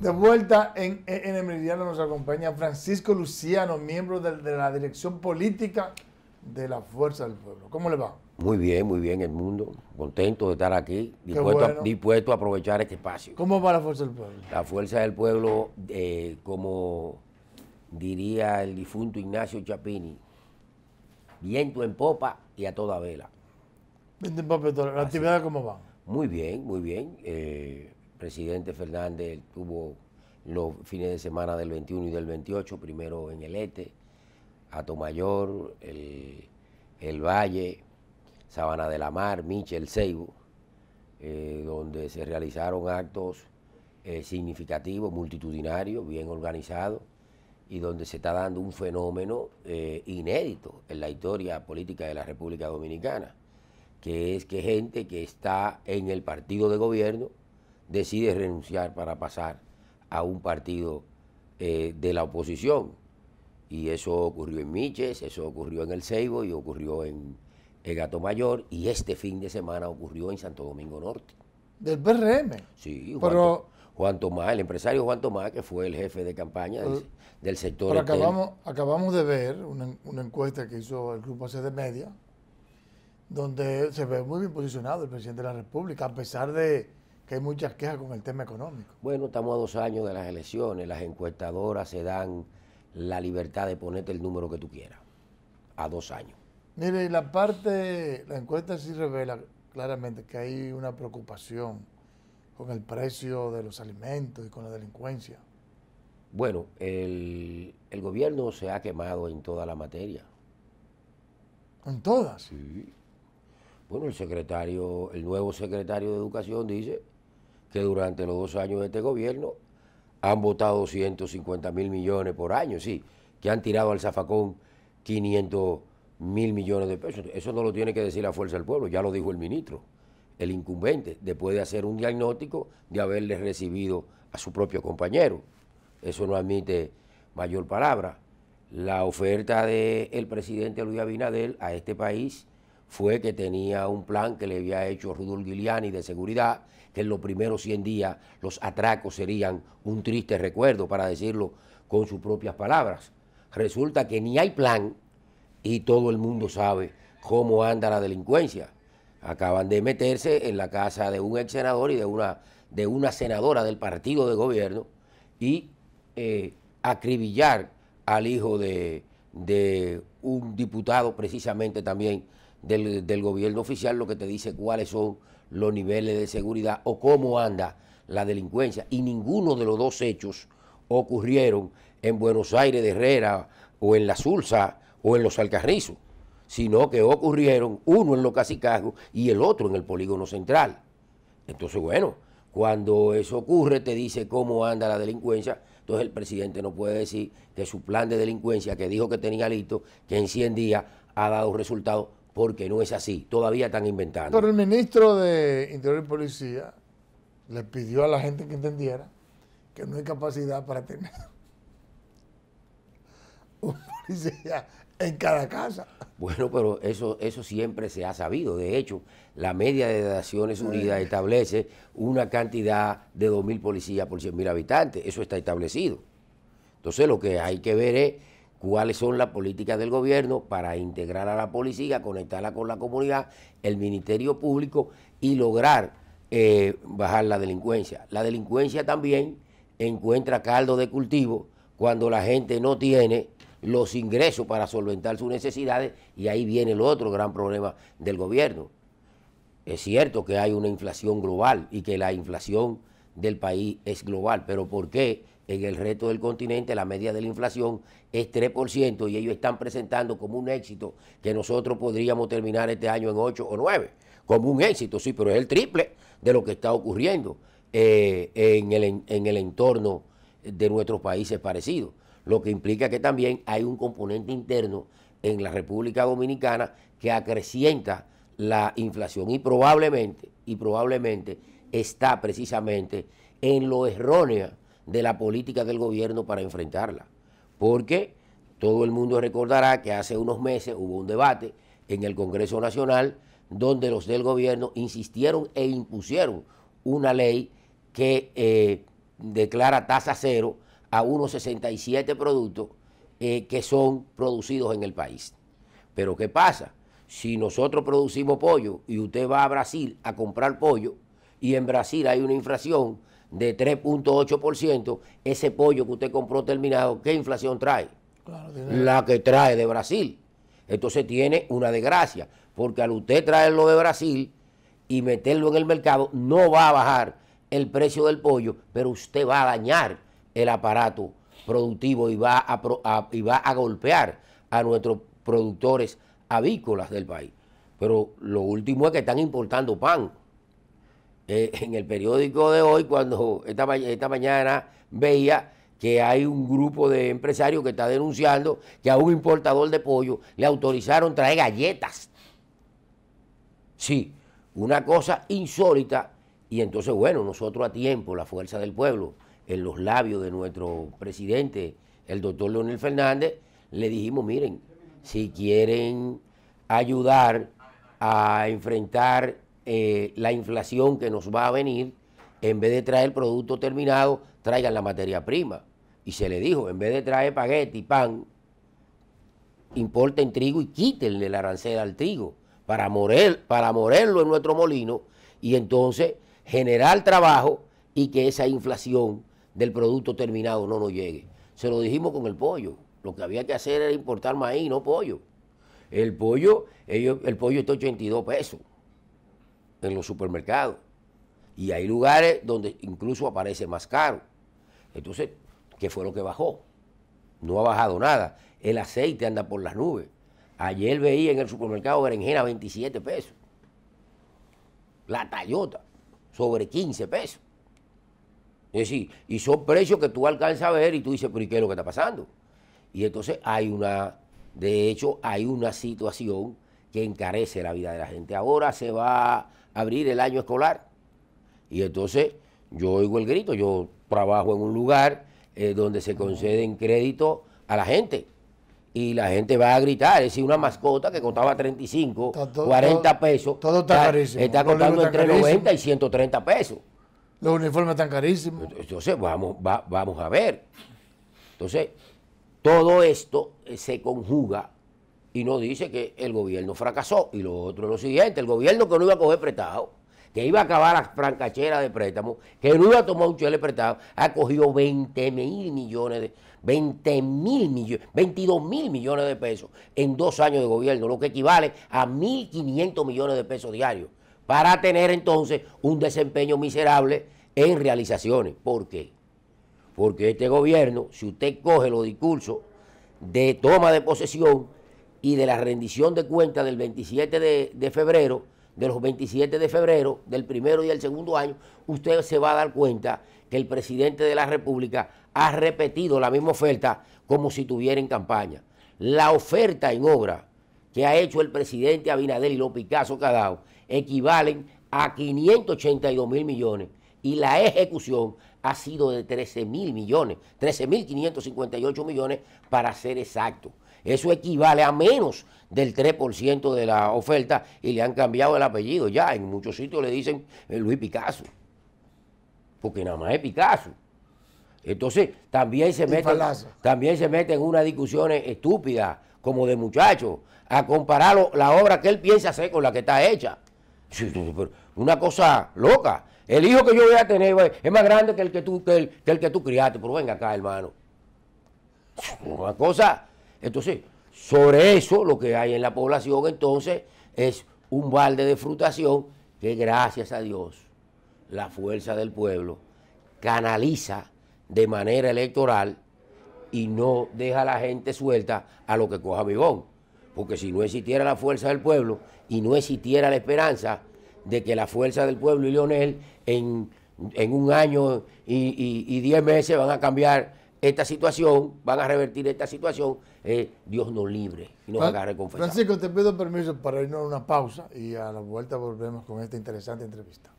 De vuelta en, en el Meridiano nos acompaña Francisco Luciano, miembro de, la dirección política de la Fuerza del Pueblo. ¿Cómo le va? Muy bien, muy bien, el mundo. Contento de estar aquí, dispuesto, a, aprovechar este espacio. ¿Cómo va la Fuerza del Pueblo? La Fuerza del Pueblo, eh, como diría el difunto Ignacio Chapini, viento en popa y a toda vela. Viento en popa y ¿La actividad cómo va? Muy bien, muy bien. Eh, presidente Fernández tuvo los fines de semana del 21 y del 28, primero en el ETE, Atomayor, el, el Valle, Sabana de la Mar, Michel, Seibo, eh, donde se realizaron actos eh, significativos, multitudinarios, bien organizados, y donde se está dando un fenómeno eh, inédito en la historia política de la República Dominicana, que es que gente que está en el partido de gobierno, decide renunciar para pasar a un partido eh, de la oposición. Y eso ocurrió en Miches, eso ocurrió en El Seibo y ocurrió en, el Gato Mayor y este fin de semana ocurrió en Santo Domingo Norte. ¿Del PRM? Sí, Juan, Tomás, el empresario Juan Tomás, que fue el jefe de campaña del, sector. Este. acabamos, acabamos de ver una, una encuesta que hizo el Grupo de Media, donde se ve muy bien posicionado el presidente de la República, a pesar de que hay muchas quejas con el tema económico. Bueno, estamos a dos años de las elecciones, las encuestadoras se dan la libertad de ponerte el número que tú quieras, a dos años. Mire, la parte, la encuesta sí revela claramente que hay una preocupación con el precio de los alimentos y con la delincuencia. Bueno, el, el gobierno se ha quemado en toda la materia. ¿En todas? Sí. Bueno, el secretario, el nuevo secretario de Educación dice que durante los dos años de este gobierno han votado 150 mil millones por año, sí, que han tirado al zafacón 500 mil millones de pesos. Eso no lo tiene que decir la fuerza del pueblo, ya lo dijo el ministro, el incumbente, después de hacer un diagnóstico de haberle recibido a su propio compañero. Eso no admite mayor palabra. La oferta del presidente Luis Abinadel a este país fue que tenía un plan que le había hecho Rudolf Giuliani de seguridad, que en los primeros 100 días los atracos serían un triste recuerdo, para decirlo con sus propias palabras. Resulta que ni hay plan y todo el mundo sabe cómo anda la delincuencia. Acaban de meterse en la casa de un ex senador y de una, de una senadora del partido de gobierno y eh, acribillar al hijo de, de un diputado precisamente también del, gobierno oficial lo que te dice cuáles son los niveles de seguridad o cómo anda la delincuencia. Y ninguno de los dos hechos ocurrieron en Buenos Aires de Herrera o en La Sulsa o en Los Alcarrizos, sino que ocurrieron uno en Los Cacicazgos y el otro en el Polígono Central. Entonces, bueno, cuando eso ocurre te dice cómo anda la delincuencia, entonces el presidente no puede decir que su plan de delincuencia que dijo que tenía listo, que en 100 días ha dado resultados porque no es así, todavía están inventando. Pero el ministro de Interior y Policía le pidió a la gente que entendiera que no hay capacidad para tener un policía en cada casa. Bueno, pero eso, eso siempre se ha sabido. De hecho, la media de Naciones Unidas establece una cantidad de 2.000 policías por 100.000 habitantes. Eso está establecido. Entonces lo que hay que ver es cuáles son las políticas del gobierno para integrar a la policía, conectarla con la comunidad, el Ministerio Público y lograr eh, bajar la delincuencia. La delincuencia también encuentra caldo de cultivo cuando la gente no tiene los ingresos para solventar sus necesidades y ahí viene el otro gran problema del gobierno. Es cierto que hay una inflación global y que la inflación del país es global, pero ¿por qué en el resto del continente la media de la inflación es 3% y ellos están presentando como un éxito que nosotros podríamos terminar este año en 8 o 9, como un éxito, sí, pero es el triple de lo que está ocurriendo eh, en, el, entorno de nuestros países parecidos, lo que implica que también hay un componente interno en la República Dominicana que acrecienta la inflación y probablemente, y probablemente está precisamente en lo errónea de la política del gobierno para enfrentarla. Porque todo el mundo recordará que hace unos meses hubo un debate en el Congreso Nacional donde los del gobierno insistieron e impusieron una ley que eh, declara tasa cero a unos 67 productos eh, que son producidos en el país. Pero ¿qué pasa? Si nosotros producimos pollo y usted va a Brasil a comprar pollo y en Brasil hay una infracción de 3.8%, ese pollo que usted compró terminado, ¿qué inflación trae? la que trae de Brasil. Entonces tiene una desgracia, porque al usted traerlo de Brasil y meterlo en el mercado, no va a bajar el precio del pollo, pero usted va a dañar el aparato productivo y va a, y va a golpear a nuestros productores avícolas del país. Pero lo último es que están importando pan eh, en el periódico de hoy, cuando esta mañana veía que hay un grupo de empresarios que está denunciando que a un importador de pollo le autorizaron traer galletas. Sí, una cosa insólita. Y entonces, bueno, nosotros a tiempo, la fuerza del pueblo, en los labios de nuestro presidente, el doctor Leonel Fernández, le dijimos, miren, si quieren ayudar a enfrentar eh, la inflación que nos va a venir, en vez de traer el producto terminado, traigan la materia prima. Y se le dijo, en vez de traer paguete y pan, importen trigo y quítenle la arancel al trigo para, morerlo para en nuestro molino y entonces generar trabajo y que esa inflación del producto terminado no nos llegue. Se lo dijimos con el pollo. Lo que había que hacer era importar maíz, no pollo. El pollo, ellos, el pollo está 82 pesos en los supermercados. Y hay lugares donde incluso aparece más caro. Entonces, ¿qué fue lo que bajó? No ha bajado nada. El aceite anda por las nubes. Ayer veía en el supermercado berenjena 27 pesos. La tallota sobre 15 pesos. Es decir, y son precios que tú alcanzas a ver y tú dices, pero ¿y qué es lo que está pasando? Y entonces hay una, de hecho, hay una situación que encarece la vida de la gente. Ahora se va a abrir el año escolar y entonces yo oigo el grito, yo trabajo en un lugar eh, donde se conceden créditos a la gente y la gente va a gritar. Es decir, una mascota que contaba 35, 40 pesos. Todo está, carísimo. Está costando entre 90 y 130 pesos. Los uniformes están carísimos. Entonces, vamos, vamos a ver. Entonces, todo esto eh, se conjuga y no dice que el gobierno fracasó. Y lo otro es lo siguiente, el gobierno que no iba a coger prestado, que iba a acabar las francacheras de préstamo, que no iba a tomar un chile prestado, ha cogido 20 mil millones de, 20 mil millones, 22 mil millones de pesos en dos años de gobierno, lo que equivale a 1.500 millones de pesos diarios, para tener entonces un desempeño miserable en realizaciones. ¿Por qué? Porque este gobierno, si usted coge los discursos de toma de posesión, y de la rendición de cuentas del 27 de, febrero, de los 27 de febrero, del primero y del segundo año, usted se va a dar cuenta que el presidente de la República ha repetido la misma oferta como si tuviera en campaña. La oferta en obra que ha hecho el presidente Abinader y los Picasso Cadao equivalen a 582 mil millones y la ejecución ha sido de 13 mil millones, 13 mil 558 millones para ser exacto. Eso equivale a menos del 3% de la oferta y le han cambiado el apellido. Ya en muchos sitios le dicen eh, Luis Picasso, porque nada más es Picasso. Entonces también se, mete también se en unas discusiones estúpidas, como de muchachos, a comparar la obra que él piensa hacer con la que está hecha. Una cosa loca. El hijo que yo voy a tener es más grande que el que tú, que el que tú criaste, pero venga acá, hermano. Una cosa entonces, sobre eso lo que hay en la población entonces es un balde de frutación que gracias a Dios la fuerza del pueblo canaliza de manera electoral y no deja a la gente suelta a lo que coja Migón. Porque si no existiera la fuerza del pueblo y no existiera la esperanza de que la fuerza del pueblo y Leonel en, un año y, y diez meses van a cambiar esta situación, van a revertir esta situación, eh, Dios nos libre y nos haga reconfesar. Francisco, te pido permiso para irnos a una pausa y a la vuelta volvemos con esta interesante entrevista.